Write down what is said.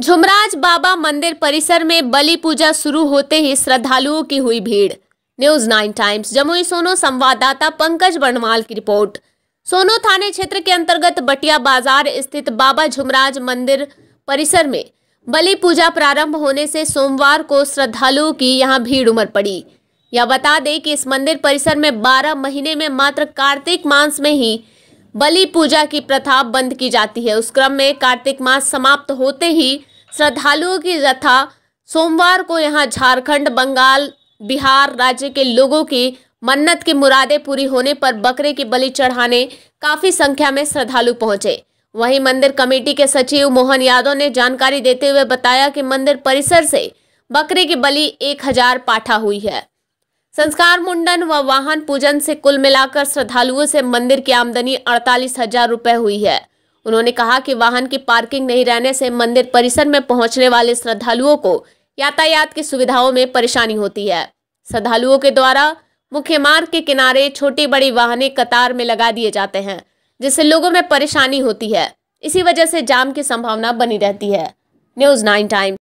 झुमराज बाबा मंदिर परिसर में बलि पूजा शुरू होते ही श्रद्धालुओं की हुई भीड़ news nine times Jamui Sono संवाददाता पंकज बर्णवाल की रिपोर्ट सोनो थाने क्षेत्र के अंतर्गत बटिया बाजार स्थित बाबा झुमराज मंदिर परिसर में बलि पूजा प्रारंभ होने से सोमवार को श्रद्धालुओं की यहां भीड़ उमड़ पड़ी यह बता दें कि इस मंदिर परिसर में 12 महीने में मात्र कार्तिक मास में ही बलि पूजा की प्रथा बंद की जाती है उस क्रम में कार्तिक मास समाप्त होते ही श्रद्धालुओं की रथा सोमवार को यहाँ झारखंड बंगाल बिहार राज्य के लोगों की मन्नत की मुरादे पूरी होने पर बकरे की बलि चढ़ाने काफ़ी संख्या में श्रद्धालु पहुंचे वहीं मंदिर कमेटी के सचिव मोहन यादव ने जानकारी देते हुए बताया कि मंदिर परिसर से बकरे की बलि एक हजार पाठा हुई है संस्कार मुंडन व वाहन पूजन से कुल मिलाकर श्रद्धालुओं से मंदिर की आमदनी अड़तालीस हजार रूपए हुई है उन्होंने कहा कि वाहन की पार्किंग नहीं रहने से मंदिर परिसर में पहुंचने वाले श्रद्धालुओं को यातायात की सुविधाओं में परेशानी होती है श्रद्धालुओं के द्वारा मुख्य मार्ग के किनारे छोटी बड़ी वाहने कतार में लगा दिए जाते हैं जिससे लोगों में परेशानी होती है इसी वजह से जाम की संभावना बनी रहती है न्यूज नाइन टाइम